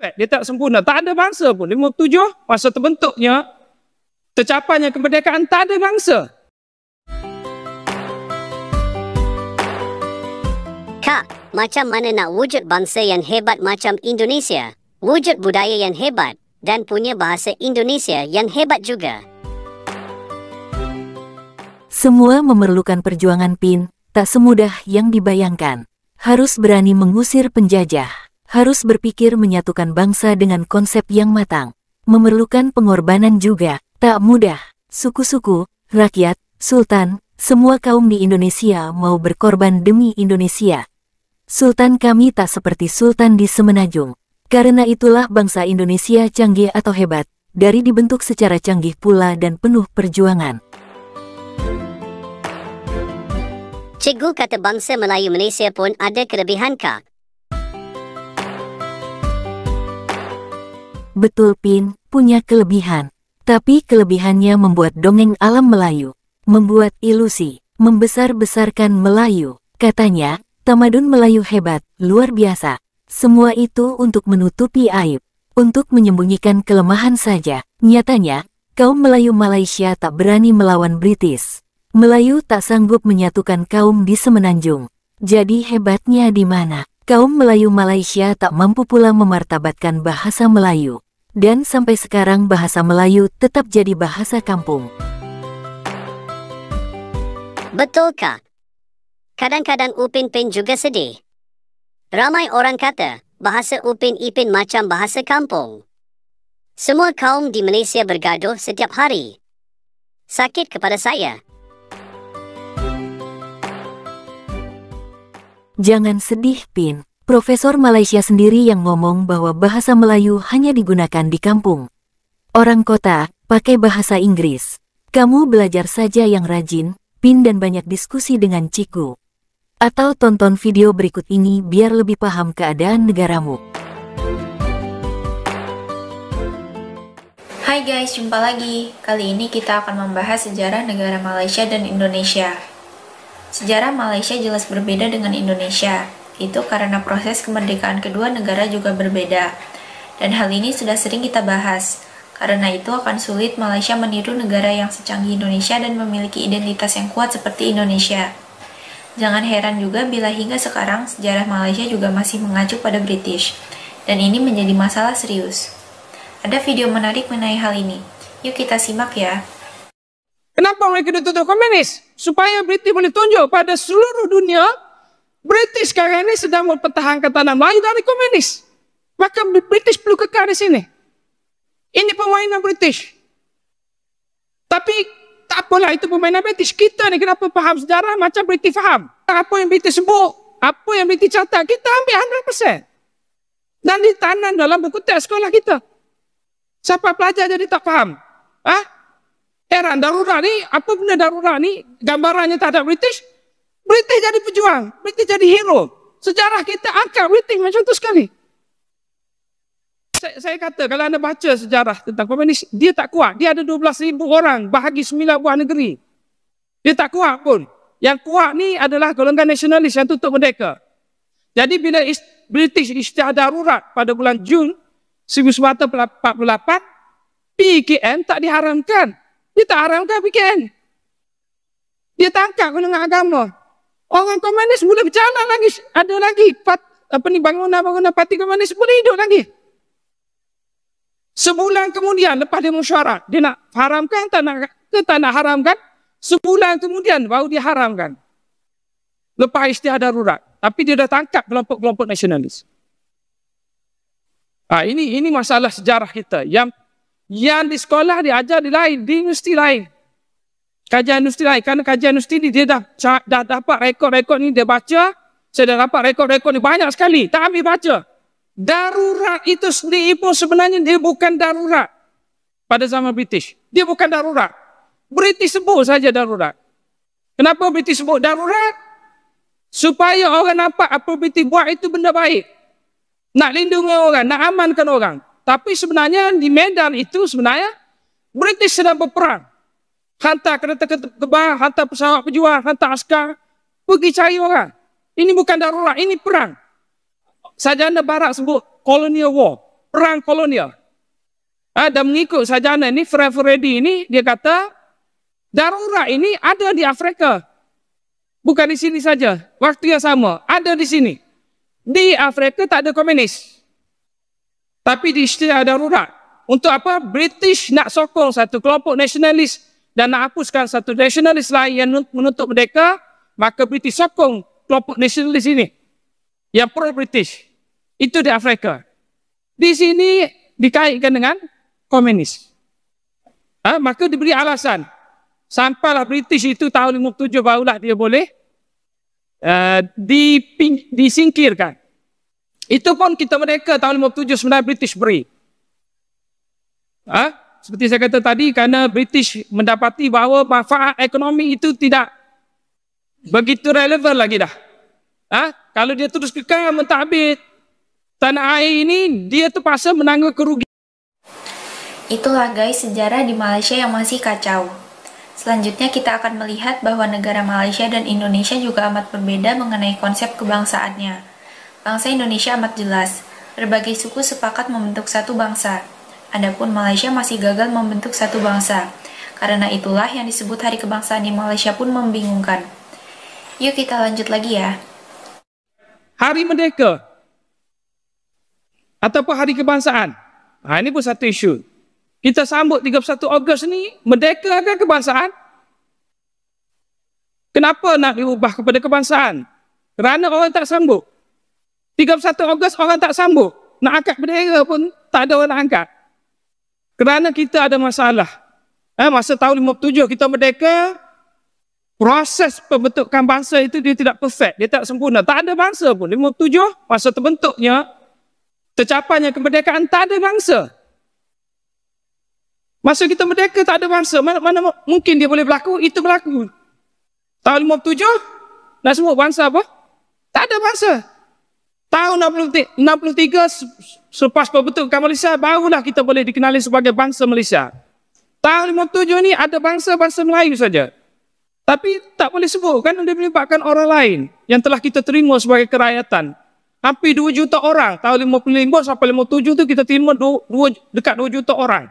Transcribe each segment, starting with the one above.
perfect, dia tak sempurna. Tak ada bangsa pun. 57, masa terbentuknya, tercapainya kemerdekaan, tak ada bangsa. Kak, macam mana nak wujud bangsa yang hebat macam Indonesia? Wujud budaya yang hebat dan punya bahasa Indonesia yang hebat juga. Semua memerlukan perjuangan PIN, tak semudah yang dibayangkan. Harus berani mengusir penjajah. harus berpikir menyatukan bangsa dengan konsep yang matang. Memerlukan pengorbanan juga, tak mudah. Suku-suku, rakyat, sultan, semua kaum di Indonesia mau berkorban demi Indonesia. Sultan kami tak seperti sultan di Semenanjung. Karena itulah bangsa Indonesia canggih atau hebat, dari dibentuk secara canggih pula dan penuh perjuangan. Cikgu kata bangsa Melayu Malaysia pun ada kelebihan kah? Betul Pin punya kelebihan. Tapi kelebihannya membuat dongeng alam Melayu. Membuat ilusi, membesar-besarkan Melayu. Katanya, tamadun Melayu hebat, luar biasa. Semua itu untuk menutupi aib. Untuk menyembunyikan kelemahan saja. Nyatanya, kaum Melayu Malaysia tak berani melawan British. Melayu tak sanggup menyatukan kaum di semenanjung. Jadi hebatnya di mana? Kaum Melayu Malaysia tak mampu pula memartabatkan bahasa Melayu. Dan sampai sekarang bahasa Melayu tetap jadi bahasa kampung. Betulkah? Kadang-kadang Upin Pin juga sedih. Ramai orang kata bahasa Upin Ipin macam bahasa kampung. Semua kaum di Malaysia bergaduh setiap hari. Sakit kepada saya. Jangan sedih, Pin. Profesor Malaysia sendiri yang ngomong bahwa bahasa Melayu hanya digunakan di kampung. Orang kota, pakai bahasa Inggris. Kamu belajar saja yang rajin, Pin dan banyak diskusi dengan Ciku. Atau tonton video berikut ini biar lebih paham keadaan negaramu. Hai guys, jumpa lagi. Kali ini kita akan membahas sejarah negara Malaysia dan Indonesia. Sejarah Malaysia jelas berbeda dengan Indonesia. Itu karena proses kemerdekaan kedua negara juga berbeda. Dan hal ini sudah sering kita bahas. Karena itu akan sulit Malaysia meniru negara yang secanggih Indonesia dan memiliki identitas yang kuat seperti Indonesia. Jangan heran juga bila hingga sekarang sejarah Malaysia juga masih mengacu pada British. Dan ini menjadi masalah serius. Ada video menarik mengenai hal ini. Yuk kita simak ya. Kenapa mereka ditutup komunis? Supaya British boleh tunjuk pada seluruh dunia, British sekarang ini sedang mempertahankan tanah Melayu dari komunis. Maka British perlu kekal di sini. Ini permainan British. Tapi tak apalah itu permainan British. Kita ni kenapa faham sejarah macam British faham. Apa yang British sebut, apa yang British catat, kita ambil 100%. Dan ditanam dalam buku teks sekolah kita. Siapa pelajar jadi tak faham? Ha? hairan darurat ni apa benda darurat ni gambarannya terhadap British British jadi pejuang British jadi hero sejarah kita angkat British macam tu sekali saya, saya kata kalau anda baca sejarah tentang komunis dia tak kuat dia ada 12,000 orang bahagi 9 buah negeri dia tak kuat pun yang kuat ni adalah golongan nasionalis yang tutup merdeka jadi bila British istiadat darurat pada bulan Jun 1948 PKN tak diharamkan dia tak haram ke weekend? Dia tangkap kena dengan agama. Orang komunis mula berjalan lagi. Ada lagi pat, apa ni, bangunan-bangunan parti komunis boleh hidup lagi. Sebulan kemudian lepas dia musyarat, dia nak haramkan tak nak, ke tak nak haramkan. Sebulan kemudian baru dia haramkan. Lepas istihar darurat. Tapi dia dah tangkap kelompok-kelompok nasionalis. Ha, ini ini masalah sejarah kita. Yang yang di sekolah dia ajar di lain, di universiti lain. Kajian universiti lain. Kerana kajian universiti ni dia dah, dah dapat rekod-rekod ni dia baca. Saya dah dapat rekod-rekod ni banyak sekali. Tak ambil baca. Darurat itu sendiri pun sebenarnya dia bukan darurat. Pada zaman British. Dia bukan darurat. British sebut saja darurat. Kenapa British sebut darurat? Supaya orang nampak apa British buat itu benda baik. Nak lindungi orang, nak amankan orang. Tapi sebenarnya di medan itu sebenarnya British sedang berperang. Hantar kereta kebang, hantar pesawat pejuang, hantar askar. Pergi cari orang. Ini bukan darurat, ini perang. Sajana Barat sebut colonial war. Perang kolonial. Ha, dan mengikut sajana ini, Forever Ready ini, dia kata darurat ini ada di Afrika. Bukan di sini saja. Waktu yang sama, ada di sini. Di Afrika tak ada komunis tapi di istilah darurat. Untuk apa? British nak sokong satu kelompok nasionalis dan nak hapuskan satu nasionalis lain yang menuntut mereka, maka British sokong kelompok nasionalis ini yang pro-British. Itu di Afrika. Di sini dikaitkan dengan komunis. Ha? Maka diberi alasan. Sampailah British itu tahun 57 barulah dia boleh uh, disingkirkan. Itu pun kita merdeka tahun 57 sebenarnya British beri. Ah, ha? Seperti saya kata tadi, kerana British mendapati bahawa manfaat ekonomi itu tidak begitu relevan lagi dah. Ah, ha? Kalau dia terus kekal mentadbir tanah air ini, dia tu pasal menanggung kerugian. Itulah guys sejarah di Malaysia yang masih kacau. Selanjutnya kita akan melihat bahwa negara Malaysia dan Indonesia juga amat berbeda mengenai konsep kebangsaannya bangsa Indonesia amat jelas. Berbagai suku sepakat membentuk satu bangsa. Adapun Malaysia masih gagal membentuk satu bangsa. Karena itulah yang disebut hari kebangsaan di Malaysia pun membingungkan. Yuk kita lanjut lagi ya. Hari Merdeka ataupun hari kebangsaan. Nah, ha, ini pun satu isu. Kita sambut 31 Ogos ni merdeka ke kebangsaan? Kenapa nak diubah kepada kebangsaan? Kerana orang tak sambut. 31 Ogos orang tak sambung. Nak angkat bendera pun tak ada orang nak angkat. Kerana kita ada masalah. Eh, masa tahun 57 kita merdeka, proses pembentukan bangsa itu dia tidak perfect. Dia tak sempurna. Tak ada bangsa pun. 57 masa terbentuknya, tercapainya kemerdekaan, tak ada bangsa. Masa kita merdeka tak ada bangsa. Mana, mana mungkin dia boleh berlaku, itu berlaku. Tahun 57, nak semua bangsa apa? Tak ada bangsa. Tahun 63 selepas pembentukan Malaysia barulah kita boleh dikenali sebagai bangsa Malaysia. Tahun 57 ni ada bangsa-bangsa Melayu saja. Tapi tak boleh sebut kan dia melibatkan orang lain yang telah kita terima sebagai kerakyatan. Hampir 2 juta orang tahun 55 sampai 57 tu kita terima 2, 2 dekat 2 juta orang.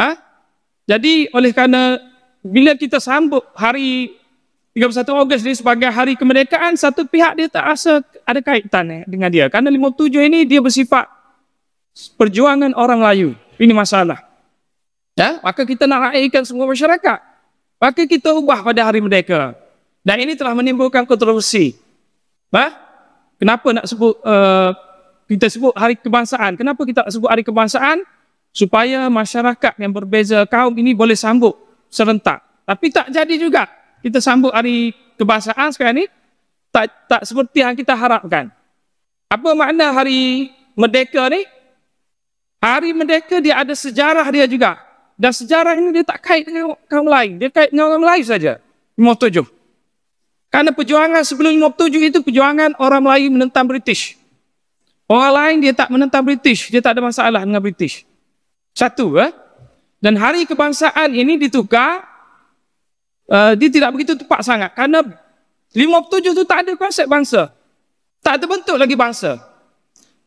Ha? Jadi oleh kerana bila kita sambut hari 31 Ogos ni sebagai hari kemerdekaan, satu pihak dia tak rasa ada kaitan eh, dengan dia. Kerana 57 ini dia bersifat perjuangan orang Melayu. Ini masalah. Ya? Maka kita nak raikan semua masyarakat. Maka kita ubah pada hari merdeka. Dan ini telah menimbulkan kontroversi. Bah? Kenapa nak sebut uh, kita sebut hari kebangsaan? Kenapa kita sebut hari kebangsaan? Supaya masyarakat yang berbeza kaum ini boleh sambut serentak. Tapi tak jadi juga kita sambut hari kebahasaan sekarang ni tak tak seperti yang kita harapkan. Apa makna hari merdeka ni? Hari merdeka dia ada sejarah dia juga. Dan sejarah ini dia tak kait dengan orang lain. Dia kait dengan orang Melayu saja. 57. Karena perjuangan sebelum 57 itu perjuangan orang Melayu menentang British. Orang lain dia tak menentang British. Dia tak ada masalah dengan British. Satu. Eh? Dan hari kebangsaan ini ditukar uh, dia tidak begitu tepat sangat kerana 57 itu tak ada konsep bangsa. Tak ada bentuk lagi bangsa.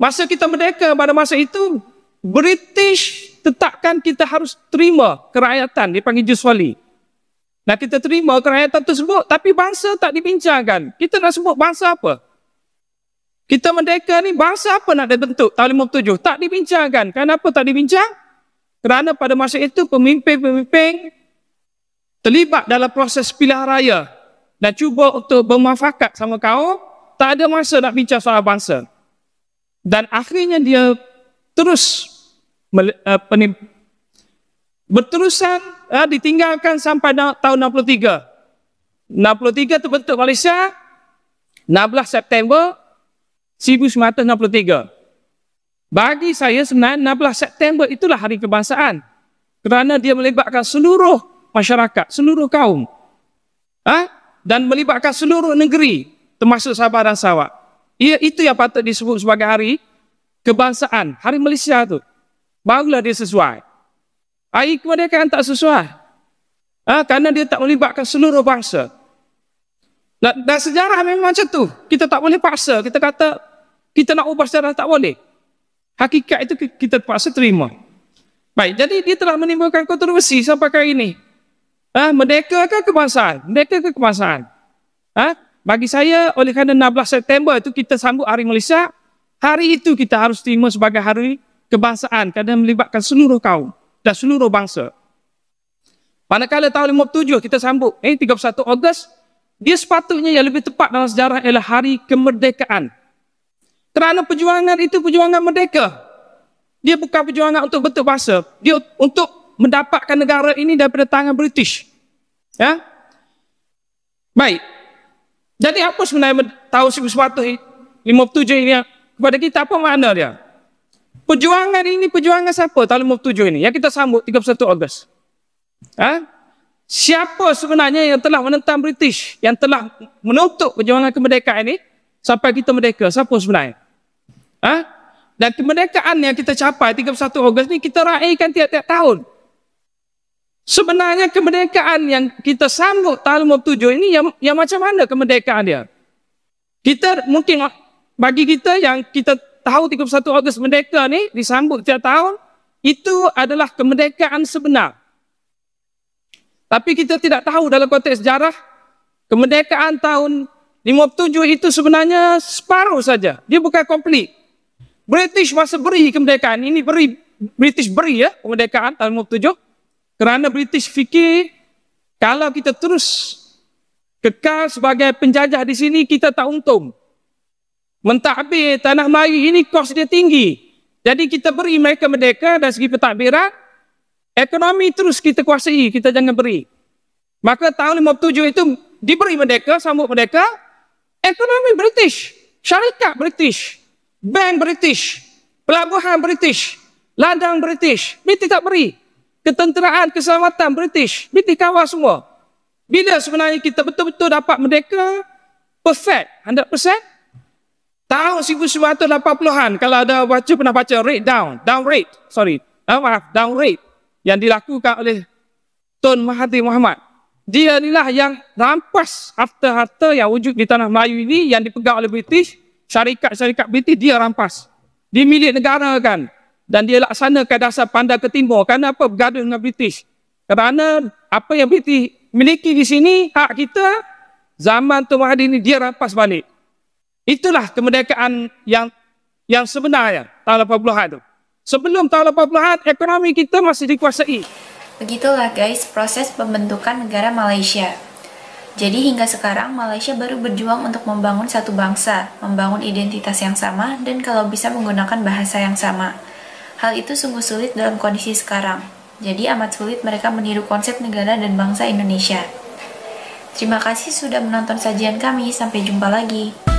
Masa kita merdeka pada masa itu, British tetapkan kita harus terima kerakyatan dipanggil Juswali. Nah kita terima kerakyatan tersebut tapi bangsa tak dibincangkan. Kita nak sebut bangsa apa? Kita merdeka ni bangsa apa nak dibentuk tahun 57? Tak dibincangkan. Kenapa tak dibincang? Kerana pada masa itu pemimpin-pemimpin terlibat dalam proses pilihan raya dan cuba untuk bermanfaat sama kaum, tak ada masa nak bincang soal bangsa. Dan akhirnya dia terus apa eh, berterusan eh, ditinggalkan sampai tahun 63. 63 terbentuk Malaysia 16 September 1963. Bagi saya sebenarnya 16 September itulah hari kebangsaan. Kerana dia melibatkan seluruh masyarakat, seluruh kaum. Ha? Dan melibatkan seluruh negeri, termasuk Sabah dan Sarawak. Ia, ya, itu yang patut disebut sebagai hari kebangsaan, hari Malaysia tu. Barulah dia sesuai. Hari kemerdekaan tak sesuai. Ha? Kerana dia tak melibatkan seluruh bangsa. Dan, dan sejarah memang macam tu. Kita tak boleh paksa. Kita kata, kita nak ubah sejarah, tak boleh. Hakikat itu kita paksa terima. Baik, jadi dia telah menimbulkan kontroversi sampai hari ini. Ha? Merdeka ke kebangsaan? Merdeka ke kebangsaan? Ha? Bagi saya, oleh kerana 16 September itu kita sambut Hari Malaysia, hari itu kita harus terima sebagai hari kebangsaan kerana melibatkan seluruh kaum dan seluruh bangsa. Manakala tahun 57 kita sambut, eh, 31 Ogos, dia sepatutnya yang lebih tepat dalam sejarah ialah hari kemerdekaan. Kerana perjuangan itu perjuangan merdeka. Dia bukan perjuangan untuk bentuk bahasa. Dia untuk mendapatkan negara ini daripada tangan British. Ya. Baik. Jadi apa sebenarnya tahun 1957 ini kepada kita apa makna dia? Perjuangan ini perjuangan siapa tahun 57 ini? Yang kita sambut 31 Ogos. Ha? Siapa sebenarnya yang telah menentang British? Yang telah menutup perjuangan kemerdekaan ini sampai kita merdeka? Siapa sebenarnya? Ha? Dan kemerdekaan yang kita capai 31 Ogos ni kita raihkan tiap-tiap tahun. Sebenarnya kemerdekaan yang kita sambut tahun 57 ini yang, yang macam mana kemerdekaan dia? Kita mungkin bagi kita yang kita tahu 31 Ogos merdeka ni disambut setiap tahun itu adalah kemerdekaan sebenar. Tapi kita tidak tahu dalam konteks sejarah kemerdekaan tahun 57 itu sebenarnya separuh saja. Dia bukan komplit. British masa beri kemerdekaan ini beri British beri ya kemerdekaan tahun 57 kerana British fikir kalau kita terus kekal sebagai penjajah di sini kita tak untung. Mentadbir tanah Melayu ini kos dia tinggi. Jadi kita beri mereka merdeka dari segi pentadbiran, ekonomi terus kita kuasai, kita jangan beri. Maka tahun 57 itu diberi merdeka, sambut merdeka, ekonomi British, syarikat British, bank British, pelabuhan British, ladang British, mesti tak beri ketenteraan keselamatan British, British kawal semua. Bila sebenarnya kita betul-betul dapat merdeka, perfect, 100%. Tahun 1980-an, kalau ada baca, pernah baca rate down, down rate, sorry, ah, maaf, down rate yang dilakukan oleh Tun Mahathir Muhammad. Dia inilah yang rampas harta-harta yang wujud di tanah Melayu ini yang dipegang oleh British, syarikat-syarikat British dia rampas. Dia negara kan, dan dia laksanakan dasar pandai ke timur. Kerana apa? Bergaduh dengan British. Kerana apa yang British miliki di sini, hak kita, zaman Tuan Mahathir ini dia rampas balik. Itulah kemerdekaan yang yang sebenarnya tahun 80-an itu. Sebelum tahun 80-an, ekonomi kita masih dikuasai. Begitulah guys, proses pembentukan negara Malaysia. Jadi hingga sekarang Malaysia baru berjuang untuk membangun satu bangsa, membangun identitas yang sama, dan kalau bisa menggunakan bahasa yang sama. Hal itu sungguh sulit dalam kondisi sekarang. Jadi amat sulit mereka meniru konsep negara dan bangsa Indonesia. Terima kasih sudah menonton sajian kami, sampai jumpa lagi.